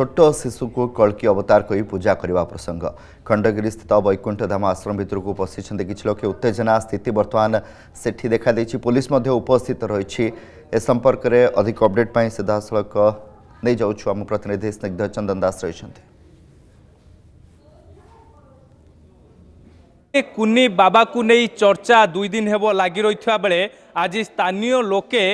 ट शिशु कलकि अवतारको पूजा प्रसङ्ग खण्डगिरी स्थित वैकुण्ठाम आश्रम भित्र पसिन्छ उत्तेजना स्थिति बर्तमान सठी देखादि पुलिस उपस्थित रहेछ अधिक अपडेट पनि सिधासु प्रतिनिधि स्न दास लोके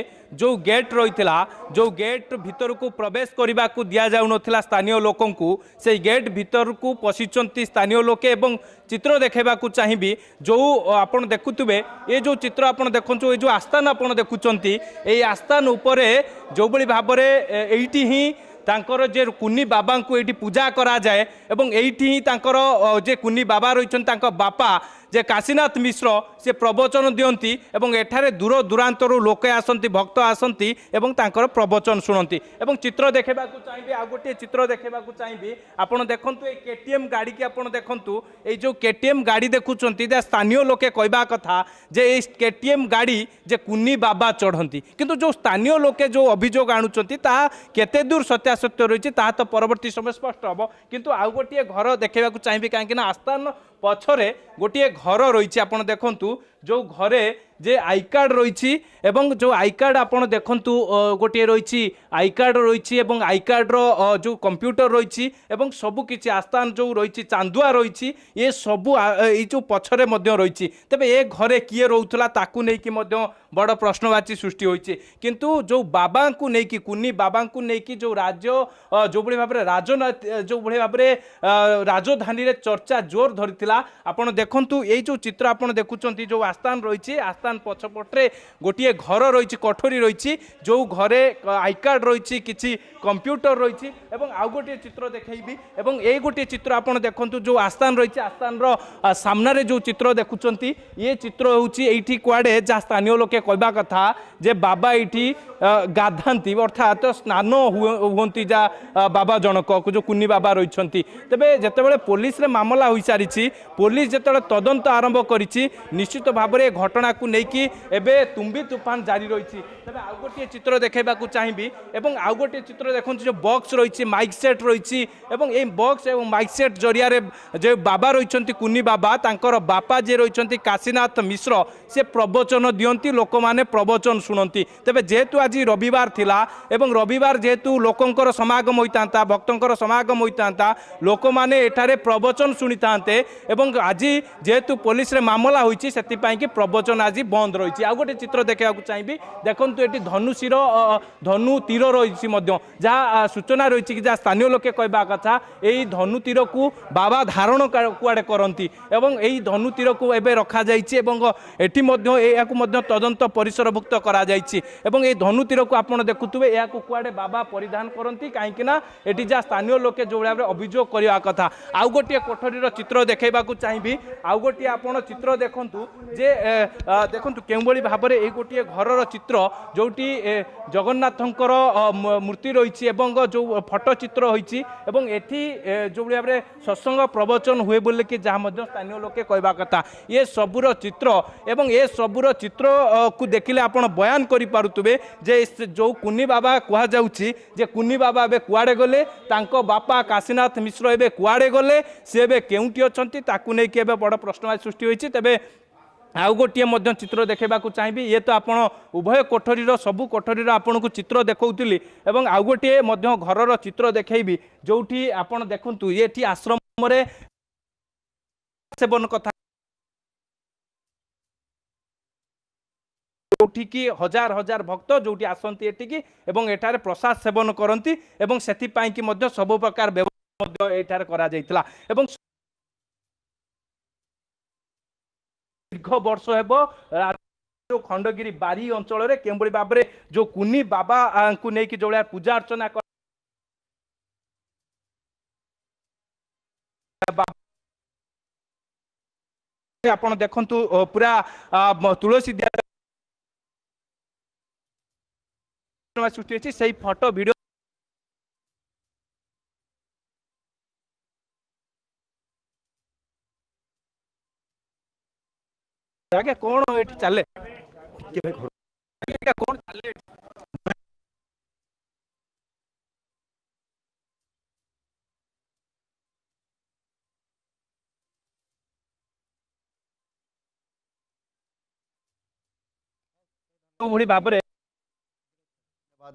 ଯେଉଁ ଗେଟ୍ ରହିଥିଲା ଯେଉଁ ଗେଟ୍ ଭିତରକୁ ପ୍ରବେଶ କରିବାକୁ ଦିଆଯାଉନଥିଲା ସ୍ଥାନୀୟ ଲୋକଙ୍କୁ ସେଇ ଗେଟ୍ ଭିତରକୁ ପଶିଛନ୍ତି ସ୍ଥାନୀୟ ଲୋକେ ଏବଂ ଚିତ୍ର ଦେଖାଇବାକୁ ଚାହିଁବି ଯେଉଁ ଆପଣ ଦେଖୁଥିବେ ଏ ଯେଉଁ ଚିତ୍ର ଆପଣ ଦେଖନ୍ତୁ ଏ ଯେଉଁ ଆସ୍ଥାନ ଆପଣ ଦେଖୁଛନ୍ତି ଏଇ ଆସ୍ଥାନ ଉପରେ ଯେଉଁଭଳି ଭାବରେ ଏଇଠି ହିଁ ତାଙ୍କର ଯେ କୁନି ବାବାଙ୍କୁ ଏଇଠି ପୂଜା କରାଯାଏ ଏବଂ ଏଇଠି ହିଁ ତାଙ୍କର ଯେ କୁନି ବାବା ରହିଛନ୍ତି ତାଙ୍କ ବାପା যে কাশীনাথ মিশ্র সে প্রবচন দিকে এবং এখানে দূর দূরান্তর লোকে আসতে ভক্ত আসতে এবং তাঁর প্রবচন শুণতি এবং চিত্র দেখে চাইবি আউ গোটি চিত্র দেখে চাইবি আপনার দেখুন এই কেটিএম গাড়ি কি আপনার দেখুন এই যে কেটিএম গাড়ি দেখুছেন যা স্থানীয় লোকে কহা কথা যে এই কেটিএম গাড়ি যে কুনি বাবা চড়তে কিন্তু যে স্থানীয় লোকে যে অভিযোগ আনুচার তা কেতে দূর সত্যাসত্য রয়েছে তা তো পরবর্তী সময় স্পষ্ট হব কিন্তু আউ গোটি ঘর দেখে চাইবি কিনা আস্থান পছরে গোটিয়ে ঘর রয়েছে আপনার দেখুন যে ঘরে যে আই কার্ড রয়েছে এবং যে আই কার্ড আপনার দেখুন গোটিয়ে রয়েছে আই কার্ড রয়েছে এবং আই কার্ডর যে কম্পুটর রয়েছে এবং সবু কিছু আস্থান যে রয়েছে চান্দুয়া রয়েছে এ সবু এই যে পছরে রয়েছে তবে এ ঘরে কি রহুলা তাকে নিয়ে মধ্যে বড় প্রশ্নবাচী সৃষ্টি হয়েছে কিন্তু যে বাবা নেইকি কুনি বাবা নেইকি যে রাজ্য যেভাবে ভাবে রাজনীতি যেভাবে ভাবে রাজধানী চর্চা জোর ধরিলা আপনার দেখুন এই যে চিত্র আপনার দেখুম যে আস্থান রয়েছে আস্থান দোকান ପଛପଟରେ ଗୋଟିଏ ଘର ରହିଛି কঠোরী ରହିଛି ଯେଉଁ ଘରେ ଆଇ କାର୍ଡ଼ ରହିଛି କିଛି କମ୍ପ୍ୟୁଟର ରହିଛି ଏବଂ ଆଉ ଗୋଟିଏ ଚିତ୍ର ଦେଖେଇବି ଏବଂ ଏଇ ଗୋଟିଏ ଚିତ୍ର ଆପଣ ଦେଖନ୍ତୁ ଯେଉଁ ଆସ୍ଥାନ ରହିଛି ଆସ୍ଥାନର ସାମ୍ନାରେ ଯେଉଁ ଚିତ୍ର ଦେଖୁଛନ୍ତି ଇଏ ଚିତ୍ର ହେଉଛି ଏଇଠି କୁଆଡ଼େ ଯାହା ସ୍ଥାନୀୟ ଲୋକେ କହିବା କଥା ଯେ ବାବା ଏଇଠି ଗାଧାନ୍ତି ଅର୍ଥାତ୍ ସ୍ନାନ ହୁଅନ୍ତି ଯାହା ବାବା ଜଣକ ଯେଉଁ କୁନି ବାବା ରହିଛନ୍ତି ତେବେ ଯେତେବେଳେ ପୋଲିସରେ ମାମଲା ହୋଇସାରିଛି ପୋଲିସ ଯେତେବେଳେ ତଦନ୍ତ ଆରମ୍ଭ କରିଛି ନିଶ୍ଚିତ ଭାବରେ ଘଟଣାକୁ ନେଇ ନେଇକି ଏବେ ତୁମ୍ବି ତୁଫାନ ଜାରି ରହିଛି ତେବେ ଆଉ ଗୋଟିଏ ଚିତ୍ର ଦେଖାଇବାକୁ ଚାହିଁବି ଏବଂ ଆଉ ଗୋଟିଏ ଚିତ୍ର ଦେଖନ୍ତୁ ଯେଉଁ ବକ୍ସ ରହିଛି ମାଇକ୍ ସେଟ୍ ରହିଛି ଏବଂ ଏହି ବକ୍ସ ଏବଂ ମାଇକ୍ ସେଟ୍ ଜରିଆରେ ଯେଉଁ ବାବା ରହିଛନ୍ତି କୁନି ବାବା ତାଙ୍କର ବାପା ଯିଏ ରହିଛନ୍ତି କାଶୀନାଥ ମିଶ୍ର ସେ ପ୍ରବଚନ ଦିଅନ୍ତି ଲୋକମାନେ ପ୍ରବଚନ ଶୁଣନ୍ତି ତେବେ ଯେହେତୁ ଆଜି ରବିବାର ଥିଲା ଏବଂ ରବିବାର ଯେହେତୁ ଲୋକଙ୍କର ସମାଗମ ହୋଇଥାନ୍ତା ଭକ୍ତଙ୍କର ସମାଗମ ହୋଇଥାନ୍ତା ଲୋକମାନେ ଏଠାରେ ପ୍ରବଚନ ଶୁଣିଥାନ୍ତେ ଏବଂ ଆଜି ଯେହେତୁ ପୋଲିସରେ ମାମଲା ହୋଇଛି ସେଥିପାଇଁକି ପ୍ରବଚନ ଆଜି বন্ধ রয়েছে আউ গোটে চিত্র দেখা চাইবি দেখুন এটি ধনুশির ধনু তীর রয়েছে যা সূচনা রয়েছে কি যা স্থানীয় লোকে কেবা কথা এই ধনু তীর কু বাবা ধারণ কুয়াড়ে করতে এবং এই ধনু তীর কু এবে রখা যাই এবং এটি মধ্যে তদন্ত পরিসরভুক্ত করা যাই এবং এই ধনু তীর কু আপনার দেখুবে এখন কুয়াড়ে বাবা পরিধান করতে কিন্তু না এটি যা স্থানীয় লোকে যেভাবে অভিযোগ করা কথা আউ গোটিয়ে কোঠরীর চিত্র দেখাইবা চাইবি আউ গোটিয়ে আপনার চিত্র দেখুন যে ଦେଖନ୍ତୁ କେଉଁଭଳି ଭାବରେ ଏଇ ଗୋଟିଏ ଘରର ଚିତ୍ର ଯେଉଁଠି ଜଗନ୍ନାଥଙ୍କର ମୂର୍ତ୍ତି ରହିଛି ଏବଂ ଯେଉଁ ଫଟୋ ଚିତ୍ର ହୋଇଛି ଏବଂ ଏଠି ଯେଉଁଭଳି ଭାବରେ ସତ୍ସଙ୍ଗ ପ୍ରବଚନ ହୁଏ ବୋଲିକି ଯାହା ମଧ୍ୟ ସ୍ଥାନୀୟ ଲୋକେ କହିବା କଥା ଏ ସବୁର ଚିତ୍ର ଏବଂ ଏ ସବୁର ଚିତ୍ରକୁ ଦେଖିଲେ ଆପଣ ବୟାନ କରିପାରୁଥିବେ ଯେ ଯେଉଁ କୁନି ବାବା କୁହାଯାଉଛି ଯେ କୁନି ବାବା ଏବେ କୁଆଡ଼େ ଗଲେ ତାଙ୍କ ବାପା କାଶୀନାଥ ମିଶ୍ର ଏବେ କୁଆଡ଼େ ଗଲେ ସେ ଏବେ କେଉଁଠି ଅଛନ୍ତି ତାକୁ ନେଇକି ଏବେ ବଡ଼ ପ୍ରଶ୍ନବାଚୀ ସୃଷ୍ଟି ହୋଇଛି ତେବେ ଆଉ ଗୋଟିଏ ମଧ୍ୟ ଚିତ୍ର ଦେଖାଇବାକୁ ଚାହିଁବି ଇଏ ତ ଆପଣ ଉଭୟ କୋଠରୀର ସବୁ କୋଠରୀର ଆପଣଙ୍କୁ ଚିତ୍ର ଦେଖାଉଥିଲି ଏବଂ ଆଉ ଗୋଟିଏ ମଧ୍ୟ ଘରର ଚିତ୍ର ଦେଖାଇବି ଯେଉଁଠି ଆପଣ ଦେଖନ୍ତୁ ଏଠି ଆଶ୍ରମରେ ସେବନ କଥା ଯେଉଁଠିକି ହଜାର ହଜାର ଭକ୍ତ ଯେଉଁଠି ଆସନ୍ତି ଏଠିକି ଏବଂ ଏଠାରେ ପ୍ରସାଦ ସେବନ କରନ୍ତି ଏବଂ ସେଥିପାଇଁକି ମଧ୍ୟ ସବୁ ପ୍ରକାର ବ୍ୟବସ୍ଥା ମଧ୍ୟ ଏଠାରେ କରାଯାଇଥିଲା ଏବଂ ଦୀର୍ଘ ବର୍ଷ ହେବ ଯେଉଁ ଖଣ୍ଡଗିରି ବାରି ଅଞ୍ଚଳରେ କେଉଁଭଳି ଭାବରେ ଯେଉଁ କୁନି ବାବାଙ୍କୁ ନେଇକି ଯେଉଁଭଳିଆ ପୂଜା ଅର୍ଚ୍ଚନା ଆପଣ ଦେଖନ୍ତୁ ପୁରା ତୁଳସୀ ସୃଷ୍ଟି ହେଇଛି ସେଇ ଫଟୋ ଭିଡ଼ିଓ ଆଜ୍ଞା କ'ଣ ଏଠି ଚାଲେ କ'ଣ ଚାଲେ ଭଳି ଭାବରେ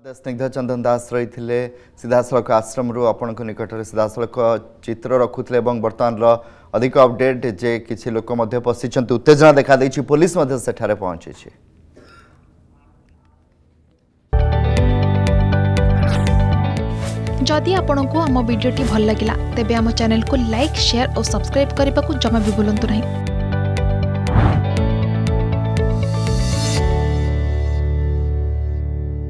स्निग्ध चंदन दास रही सीधासख आश्रम आपण निकट में सीधासख चित्र रखुले और बर्तमान अधिक अपडेट जे किसी लोक पशि उत्तेजना देखाई पुलिस पहुंची जदि आपण को आम भिडी भल लगा तेब चेल को लाइक सेयार और सब्सक्राइब करने को जमा भी बुलां नहीं